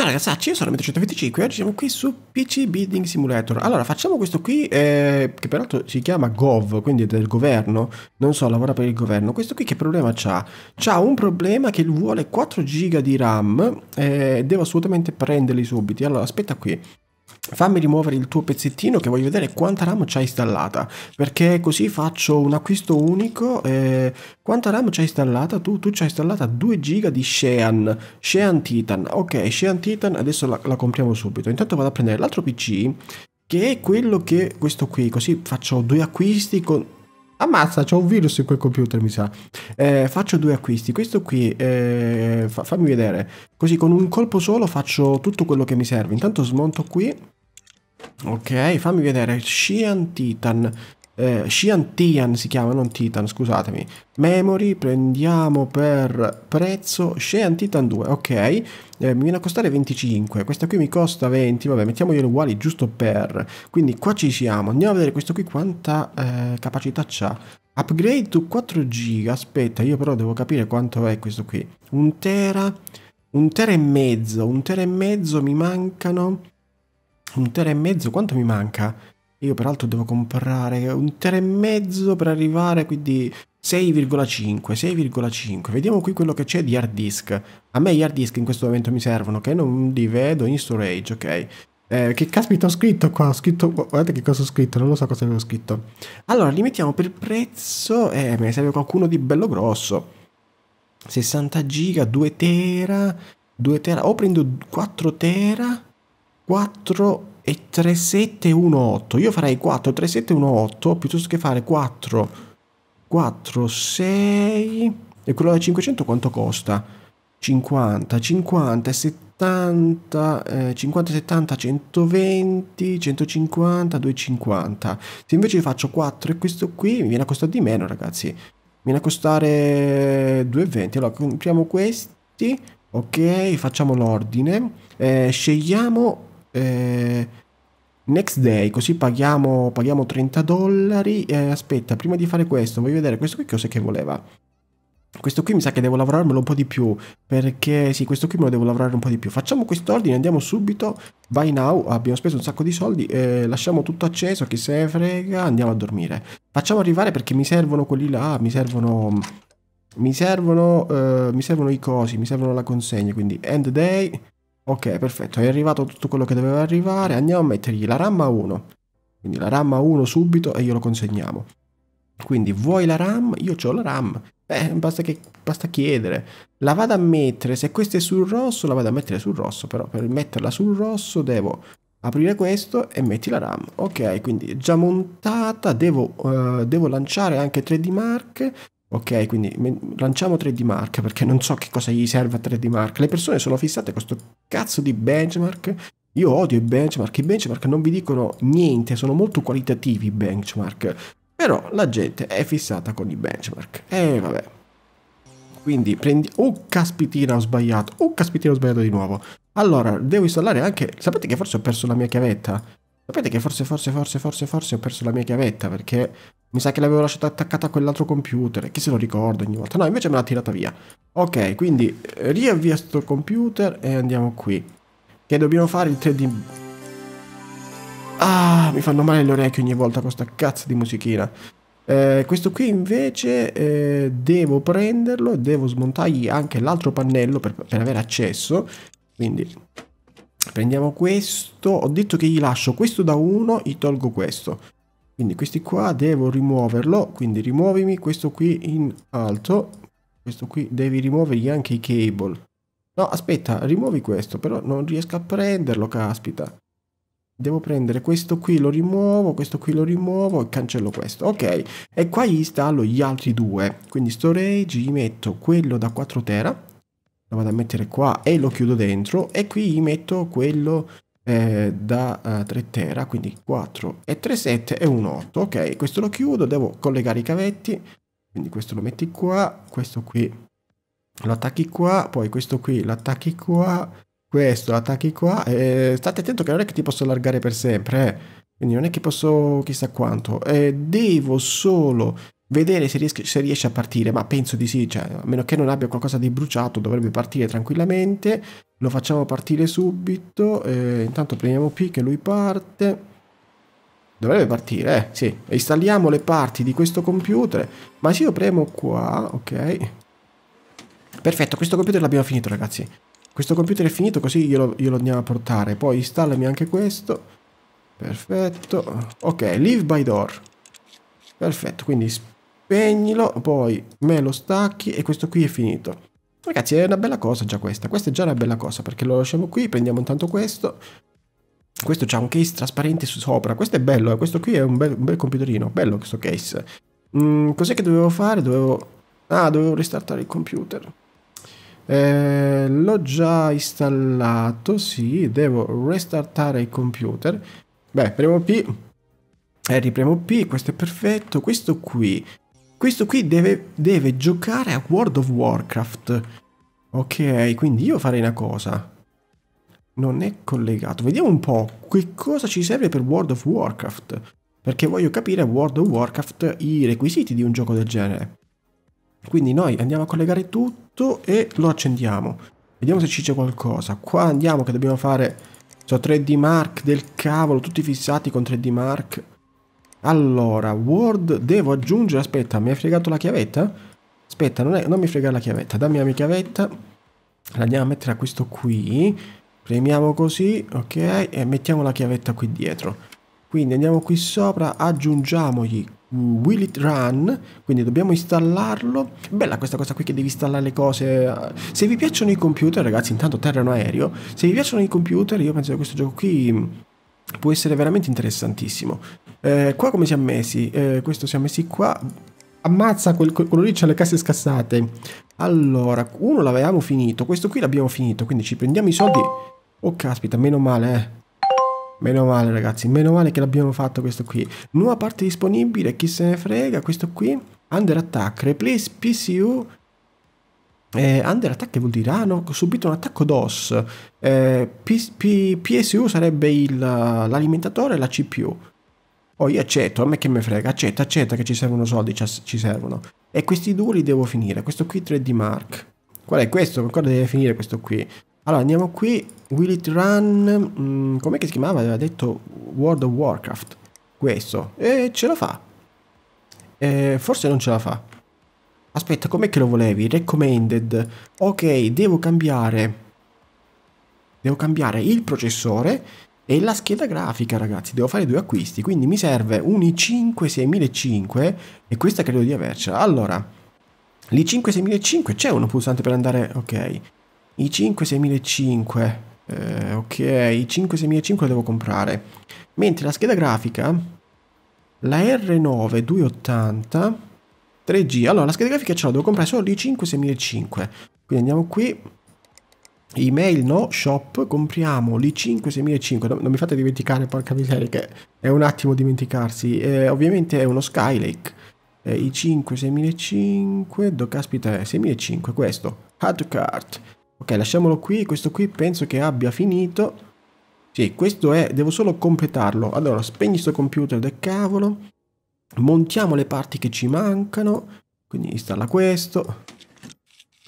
Ciao ragazzi, io sono Metro125 e oggi siamo qui su PC Building Simulator. Allora, facciamo questo qui, eh, che peraltro si chiama Gov, quindi è del governo, non so, lavora per il governo. Questo qui che problema c'ha? C'ha un problema che vuole 4 GB di RAM, eh, devo assolutamente prenderli subito. Allora, aspetta qui, fammi rimuovere il tuo pezzettino che voglio vedere quanta RAM c'hai installata perché così faccio un acquisto unico eh, quanta RAM c'hai installata tu? tu c'hai installata 2 giga di Shean Shean Titan ok Shean Titan adesso la, la compriamo subito intanto vado a prendere l'altro PC che è quello che questo qui così faccio due acquisti con Ammazza, c'ho un virus in quel computer, mi sa. Eh, faccio due acquisti. Questo qui, eh, fa, fammi vedere. Così con un colpo solo faccio tutto quello che mi serve. Intanto smonto qui. Ok, fammi vedere. Shean Titan eh, Shian Tian si chiama, non Titan, scusatemi. Memory, prendiamo per prezzo Shian Titan 2, ok. Eh, mi viene a costare 25, questa qui mi costa 20, vabbè, mettiamoglielo uguali giusto per. Quindi qua ci siamo, andiamo a vedere questo qui quanta eh, capacità c'ha. Upgrade to 4 giga, aspetta, io però devo capire quanto è questo qui. Un tera, un tera e mezzo, un tera e mezzo mi mancano... Un tera e mezzo, quanto mi manca? Io peraltro devo comprare un 3,5 per arrivare, quindi 6,5, 6,5. Vediamo qui quello che c'è di hard disk. A me gli hard disk in questo momento mi servono, che okay? non li vedo in storage, ok. Eh, che caspita ho scritto qua, ho scritto, oh, guardate che cosa ho scritto, non lo so cosa avevo scritto. Allora, li mettiamo per prezzo, eh, me ne serve qualcuno di bello grosso. 60 giga, 2 tera, 2 tera, o prendo 4 tera, 4 tera e 3718. Io farei 4, 3718 piuttosto che fare 4, 4, 6. E quello da 500 quanto costa? 50, 50, 70, eh, 50, 70, 120, 150, 250. Se invece faccio 4 e questo qui mi viene a costare di meno, ragazzi. Mi viene a costare 2,20. Allora, compriamo questi. Ok, facciamo l'ordine. Eh, scegliamo eh, next day, così paghiamo, paghiamo 30 dollari. Eh, aspetta, prima di fare questo, voglio vedere questo qui cos'è che voleva. Questo qui mi sa che devo lavorarmelo un po' di più, perché sì, questo qui me lo devo lavorare un po' di più. Facciamo quest'ordine, andiamo subito, by now, abbiamo speso un sacco di soldi, eh, lasciamo tutto acceso, chi se ne frega, andiamo a dormire. Facciamo arrivare perché mi servono quelli là, mi servono... Mi servono, eh, mi servono i cosi, mi servono la consegna, quindi end day, Ok, perfetto, è arrivato tutto quello che doveva arrivare, andiamo a mettergli la RAM 1, quindi la RAM 1 subito e glielo consegniamo. Quindi vuoi la RAM? Io ho la RAM, eh, basta, che, basta chiedere. La vado a mettere, se questa è sul rosso la vado a mettere sul rosso, però per metterla sul rosso devo aprire questo e metti la RAM. Ok, quindi già montata, devo, eh, devo lanciare anche 3D Mark Ok, quindi lanciamo 3D Mark perché non so che cosa gli serve a 3D Mark. Le persone sono fissate con questo cazzo di benchmark. Io odio i benchmark, i benchmark non vi dicono niente, sono molto qualitativi i benchmark. Però la gente è fissata con i benchmark. E eh, vabbè. Quindi prendi... Oh caspitina ho sbagliato, oh caspitina ho sbagliato di nuovo. Allora, devo installare anche... Sapete che forse ho perso la mia chiavetta? Sapete che forse, forse, forse, forse, forse ho perso la mia chiavetta perché mi sa che l'avevo lasciata attaccata a quell'altro computer, chi se lo ricorda ogni volta. No, invece me l'ha tirata via. Ok, quindi eh, riavvia sto computer e andiamo qui. Che dobbiamo fare il 3D... Ah, mi fanno male le orecchie ogni volta con questa cazzo di musichina. Eh, questo qui invece eh, devo prenderlo e devo smontargli anche l'altro pannello per, per avere accesso. Quindi prendiamo questo. Ho detto che gli lascio questo da uno, gli tolgo questo quindi questi qua devo rimuoverlo quindi rimuovimi questo qui in alto questo qui devi rimuovergli anche i cable no aspetta rimuovi questo però non riesco a prenderlo caspita devo prendere questo qui lo rimuovo questo qui lo rimuovo e cancello questo ok e qua installo gli altri due quindi storage gli metto quello da 4 tera lo vado a mettere qua e lo chiudo dentro e qui gli metto quello eh, da eh, 3 tera, quindi 4 e 3, 7 e 1, 8. Ok, questo lo chiudo, devo collegare i cavetti, quindi questo lo metti qua, questo qui lo attacchi qua, poi questo qui lo attacchi qua, questo lo attacchi qua, e state attento che non è che ti posso allargare per sempre, eh. quindi non è che posso chissà quanto, e devo solo vedere se, ries se riesce, a partire, ma penso di sì, cioè, a meno che non abbia qualcosa di bruciato dovrebbe partire tranquillamente, lo facciamo partire subito eh, intanto prendiamo P che lui parte dovrebbe partire eh sì installiamo le parti di questo computer ma se io premo qua ok perfetto questo computer l'abbiamo finito ragazzi questo computer è finito così glielo, glielo andiamo a portare poi installami anche questo perfetto ok leave by door perfetto quindi spegnilo poi me lo stacchi e questo qui è finito Ragazzi, è una bella cosa già questa. Questa è già una bella cosa perché lo lasciamo qui, prendiamo intanto questo. Questo c'ha un case trasparente su sopra. Questo è bello, eh? questo qui è un bel, un bel computerino. Bello questo case. Mm, cos'è che dovevo fare? Dovevo... Ah, dovevo restartare il computer. Eh, l'ho già installato, sì. Devo restartare il computer. Beh, premo P. Eh, ripremo P, questo è perfetto. Questo qui questo qui deve, deve giocare a World of Warcraft. Ok, quindi io farei una cosa. Non è collegato. Vediamo un po' che cosa ci serve per World of Warcraft. Perché voglio capire a World of Warcraft i requisiti di un gioco del genere. Quindi noi andiamo a collegare tutto e lo accendiamo. Vediamo se ci c'è qualcosa. Qua andiamo che dobbiamo fare... So, 3D Mark del cavolo, tutti fissati con 3D Mark. Allora, Word, devo aggiungere... Aspetta, mi hai fregato la chiavetta? Aspetta, non, è, non mi fregare la chiavetta. Dammi la mia chiavetta. La andiamo a mettere a questo qui. Premiamo così, ok? E mettiamo la chiavetta qui dietro. Quindi andiamo qui sopra, aggiungiamogli Will it run? Quindi dobbiamo installarlo. Bella questa cosa qui che devi installare le cose. Se vi piacciono i computer, ragazzi, intanto terreno aereo. Se vi piacciono i computer, io penso che questo gioco qui può essere veramente interessantissimo. Eh, qua come siamo messi? Eh, questo siamo messi qua. Ammazza quel, quello lì, c'ha le casse scassate. Allora, uno l'avevamo finito, questo qui l'abbiamo finito, quindi ci prendiamo i soldi. Oh caspita, meno male, eh. Meno male ragazzi, meno male che l'abbiamo fatto questo qui. Nuova parte disponibile, chi se ne frega, questo qui. Under attack, replace PCU. Eh, under attack che vuol dire? Ah no, ho subito un attacco DOS. Eh, P P PSU sarebbe l'alimentatore e la CPU. Oh, io accetto, a me che me frega, accetta, accetta che ci servono soldi, ci servono. E questi due li devo finire, questo qui 3D Mark. Qual è questo? Ancora deve finire questo qui. Allora andiamo qui, Will it run, mm, com'è che si chiamava? Aveva detto World of Warcraft. Questo, e ce la fa. E forse non ce la fa. Aspetta, com'è che lo volevi? Recommended. Ok, devo cambiare. Devo cambiare il processore e la scheda grafica, ragazzi, devo fare due acquisti, quindi mi serve un i5 6005 e questa credo di avercela. Allora, l'i5 6005 c'è uno pulsante per andare... ok. i5 6005... Eh, ok, i5 6005 lo devo comprare. Mentre la scheda grafica, la R9 280 3G. Allora, la scheda grafica ce la devo comprare solo l'i5 6005. Quindi andiamo qui email no shop compriamo li 5 6005 non, mi fate dimenticare porca miseria che è un attimo dimenticarsi eh, ovviamente è uno skylake eh, i 5 6005 do caspita è 6005 questo add cart ok lasciamolo qui questo qui penso che abbia finito sì questo è devo solo completarlo allora spegni sto computer del cavolo montiamo le parti che ci mancano quindi installa questo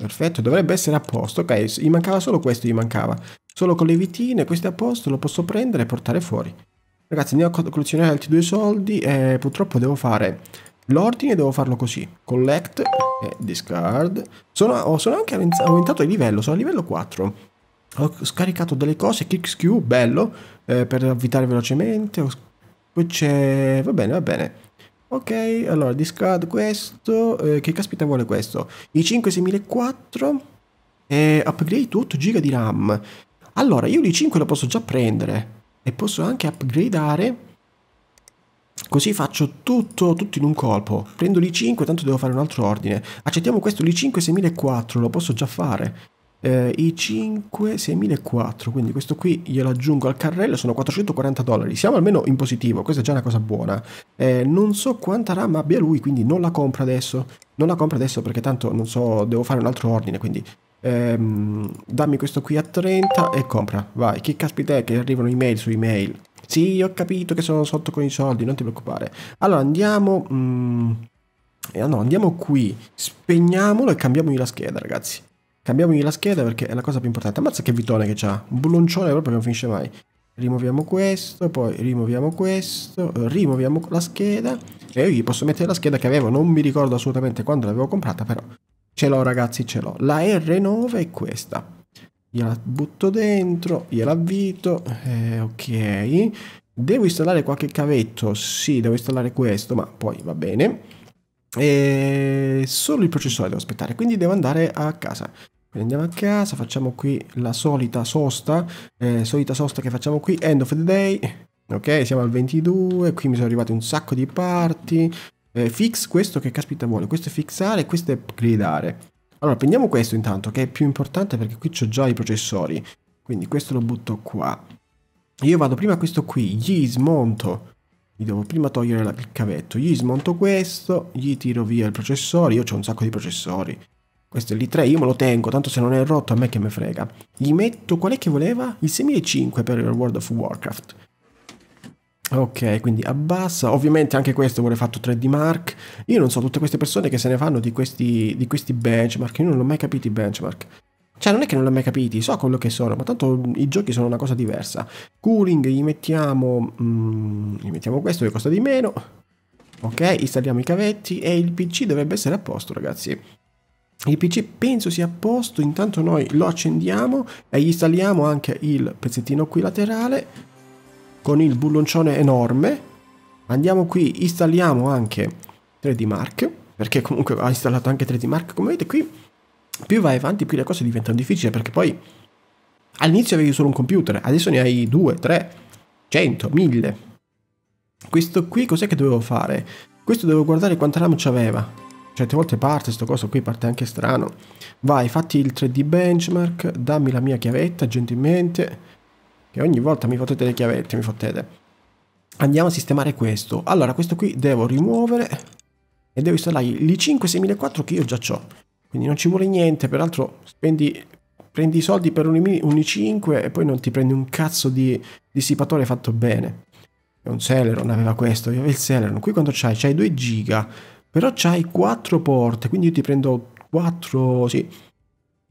Perfetto, dovrebbe essere a posto, ok, gli mancava solo questo, gli mancava. Solo con le vitine, questo è a posto, lo posso prendere e portare fuori. Ragazzi, andiamo a collezionare altri due soldi e purtroppo devo fare l'ordine, devo farlo così. Collect e discard. Sono, oh, sono anche aumentato il livello, sono a livello 4. Ho scaricato delle cose, KicksQ, bello, eh, per avvitare velocemente. Poi c'è... va bene, va bene. Ok, allora discard questo. Eh, che caspita vuole questo? I 5004 e upgrade 8 giga di RAM. Allora, io li 5 lo posso già prendere e posso anche upgradeare Così faccio tutto, tutto in un colpo. Prendo l'i5, tanto devo fare un altro ordine. Accettiamo questo l'i5 6004, lo posso già fare eh, i 5 6.400 quindi questo qui glielo aggiungo al carrello sono 440 dollari siamo almeno in positivo questa è già una cosa buona eh, non so quanta RAM abbia lui quindi non la compra adesso non la compra adesso perché tanto non so devo fare un altro ordine quindi ehm, dammi questo qui a 30 e compra vai che caspita è che arrivano email su email sì ho capito che sono sotto con i soldi non ti preoccupare allora andiamo mm, eh, no, andiamo qui spegniamolo e cambiamogli la scheda ragazzi Cambiamogli la scheda perché è la cosa più importante. Ammazza che vitone che c'ha. Un bulloncione proprio che non finisce mai. Rimuoviamo questo, poi rimuoviamo questo, rimuoviamo la scheda. E io gli posso mettere la scheda che avevo, non mi ricordo assolutamente quando l'avevo comprata, però ce l'ho ragazzi, ce l'ho. La R9 è questa. Gliela butto dentro, gliela avvito, eh, ok. Devo installare qualche cavetto? Sì, devo installare questo, ma poi va bene. E eh, solo il processore devo aspettare, quindi devo andare a casa. Quindi andiamo a casa, facciamo qui la solita sosta, eh, solita sosta che facciamo qui, end of the day. Ok, siamo al 22, qui mi sono arrivati un sacco di parti. Eh, fix questo che caspita vuole, questo è fixare, questo è gridare. Allora, prendiamo questo intanto, che è più importante perché qui ho già i processori. Quindi questo lo butto qua. Io vado prima a questo qui, gli smonto mi devo prima togliere il cavetto, gli smonto questo, gli tiro via il processore, io ho un sacco di processori, questo è l'I3, io me lo tengo, tanto se non è rotto a me che me frega. Gli metto, qual è che voleva? Il 6005 per World of Warcraft. Ok, quindi abbassa, ovviamente anche questo vuole fatto 3D Mark. Io non so tutte queste persone che se ne fanno di questi, di questi benchmark, io non l'ho mai capito i benchmark. Cioè, non è che non l'ho mai capito, so quello che sono, ma tanto i giochi sono una cosa diversa. Cooling, gli mettiamo, mm, gli mettiamo questo che costa di meno. Ok, installiamo i cavetti e il PC dovrebbe essere a posto, ragazzi. Il PC penso sia a posto, intanto noi lo accendiamo e installiamo anche il pezzettino qui laterale con il bulloncione enorme. Andiamo qui, installiamo anche 3D Mark, perché comunque ha installato anche 3D Mark. Come vedete qui, più vai avanti più le cose diventano difficili, perché poi all'inizio avevi solo un computer, adesso ne hai 2, 3, 100, 1000. Questo qui cos'è che dovevo fare? Questo dovevo guardare quanta RAM c'aveva certe volte parte sto coso qui, parte anche strano. Vai, fatti il 3D benchmark, dammi la mia chiavetta gentilmente, che ogni volta mi fottete le chiavette, mi fottete. Andiamo a sistemare questo. Allora, questo qui devo rimuovere e devo installare l'i5 6004 che io già ho. Quindi non ci vuole niente, peraltro spendi, prendi i soldi per un, un i5 e poi non ti prendi un cazzo di dissipatore fatto bene. È un Celeron aveva questo, io avevo il Celeron. Qui quando c'hai? C'hai 2 giga però c'hai quattro porte, quindi io ti prendo quattro, sì.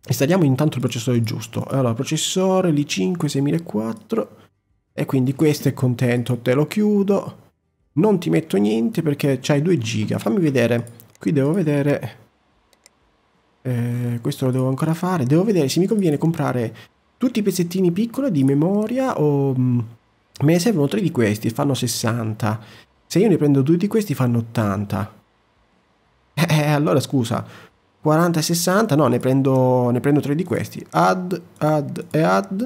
Installiamo intanto il processore giusto. Allora, processore l'i 5 6004 e quindi questo è contento, te lo chiudo. Non ti metto niente perché c'hai 2 giga. Fammi vedere. Qui devo vedere eh, questo lo devo ancora fare. Devo vedere se mi conviene comprare tutti i pezzettini piccoli di memoria o mh, mm, me ne servono 3 di questi, fanno 60. Se io ne prendo 2 di questi fanno 80. Eh, eh, allora scusa, 40 e 60, no, ne prendo, ne prendo 3 di questi. Add, add e add.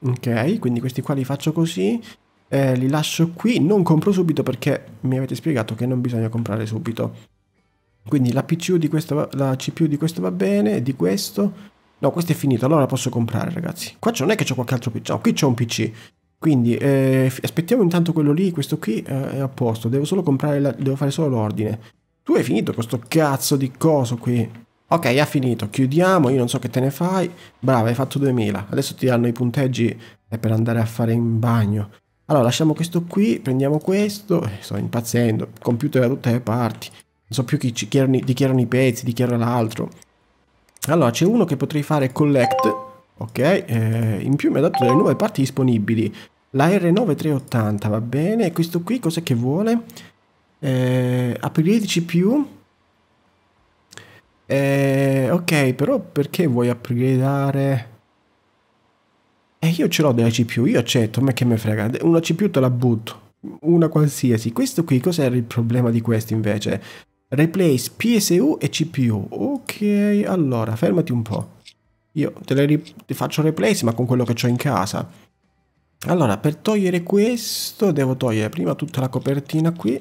Ok, quindi questi qua li faccio così. Eh, li lascio qui, non compro subito perché mi avete spiegato che non bisogna comprare subito. Quindi la, PCU di questo, la CPU di questo va bene, di questo... No, questo è finito, allora posso comprare ragazzi. Qua non è che c'è qualche altro PC, no, qui c'è un PC. Quindi eh, aspettiamo intanto quello lì, questo qui eh, è a posto, devo solo comprare, la, devo fare solo l'ordine. Tu hai finito questo cazzo di coso qui. Ok, ha finito, chiudiamo, io non so che te ne fai. Brava, hai fatto 2000. Adesso ti danno i punteggi eh, per andare a fare in bagno. Allora, lasciamo questo qui, prendiamo questo. Eh, sto impazzendo, computer da tutte le parti. Non so più chi, chi, erano, di chi erano i pezzi, di chi era l'altro. Allora, c'è uno che potrei fare collect. Ok, eh, in più mi ha dato delle nuove parti disponibili. La R9380 va bene. E questo qui cos'è che vuole? eh, aprirci più eh, ok però perché vuoi upgradeare eh io ce l'ho della CPU io accetto ma che me frega una CPU te la butto una qualsiasi questo qui cos'era il problema di questo invece replace PSU e CPU ok allora fermati un po' io te le ti faccio replace ma con quello che ho in casa allora per togliere questo devo togliere prima tutta la copertina qui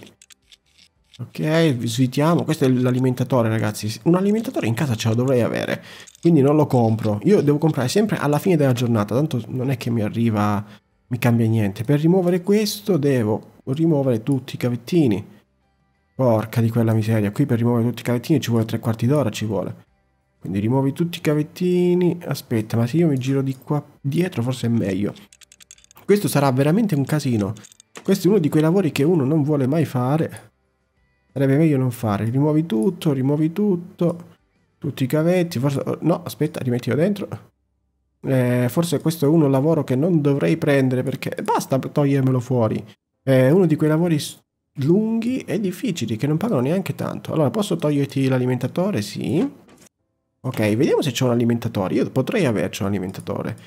Ok, svitiamo. Questo è l'alimentatore, ragazzi. Un alimentatore in casa ce lo dovrei avere. Quindi non lo compro. Io devo comprare sempre alla fine della giornata. Tanto non è che mi arriva, mi cambia niente. Per rimuovere questo devo rimuovere tutti i cavettini. Porca di quella miseria. Qui per rimuovere tutti i cavettini ci vuole tre quarti d'ora, ci vuole. Quindi rimuovi tutti i cavettini. Aspetta, ma se io mi giro di qua dietro forse è meglio. Questo sarà veramente un casino. Questo è uno di quei lavori che uno non vuole mai fare Sarebbe meglio non fare. Rimuovi tutto, rimuovi tutto. Tutti i cavetti. Forse... Oh, no, aspetta, rimettilo dentro. Eh, forse questo è uno lavoro che non dovrei prendere perché... Basta togliermelo fuori. È uno di quei lavori lunghi e difficili che non pagano neanche tanto. Allora, posso toglierti l'alimentatore? Sì. Ok, vediamo se c'è un alimentatore. Io potrei averci un alimentatore.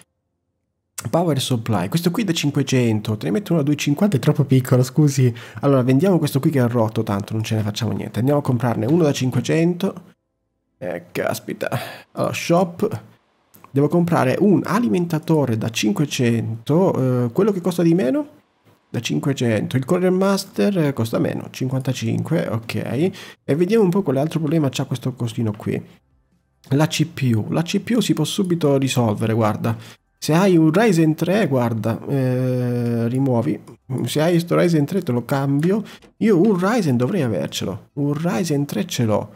Power Supply, questo qui da 500, te ne metto uno a 250, è troppo piccolo, scusi. Allora, vendiamo questo qui che è rotto, tanto non ce ne facciamo niente. Andiamo a comprarne uno da 500. Eh, caspita. Allora, shop. Devo comprare un alimentatore da 500, eh, quello che costa di meno? Da 500. Il Corner Master eh, costa meno, 55, ok. E vediamo un po' quale altro problema c'ha questo costino qui. La CPU. La CPU si può subito risolvere, guarda. Se hai un Ryzen 3, guarda, eh, rimuovi. Se hai questo Ryzen 3 te lo cambio. Io un Ryzen dovrei avercelo. Un Ryzen 3 ce l'ho.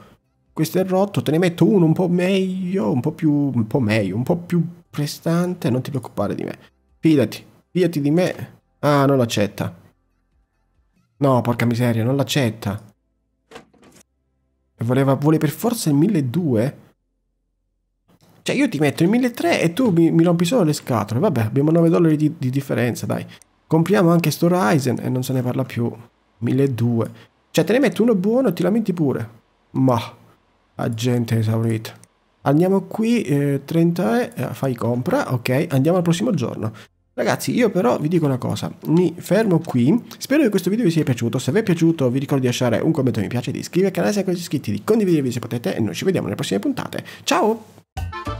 Questo è rotto, te ne metto uno un po' meglio, un po' più, un po' meglio, un po' più prestante. Non ti preoccupare di me. Fidati, fidati di me. Ah, non l'accetta. No, porca miseria, non l'accetta. Voleva, vuole per forza il 1200? Cioè io ti metto il 1.300 e tu mi, mi, rompi solo le scatole. Vabbè, abbiamo 9 dollari di, di differenza, dai. Compriamo anche sto Ryzen e non se ne parla più. 1.200. Cioè te ne metto uno buono e ti lamenti pure. Ma, agente esaurita. Andiamo qui, eh, 30 e eh, fai compra, ok, andiamo al prossimo giorno. Ragazzi, io però vi dico una cosa, mi fermo qui, spero che questo video vi sia piaciuto, se vi è piaciuto vi ricordo di lasciare un commento mi piace, di iscrivervi al canale se non siete iscritti, di condividervi se potete e noi ci vediamo nelle prossime puntate. Ciao! うん。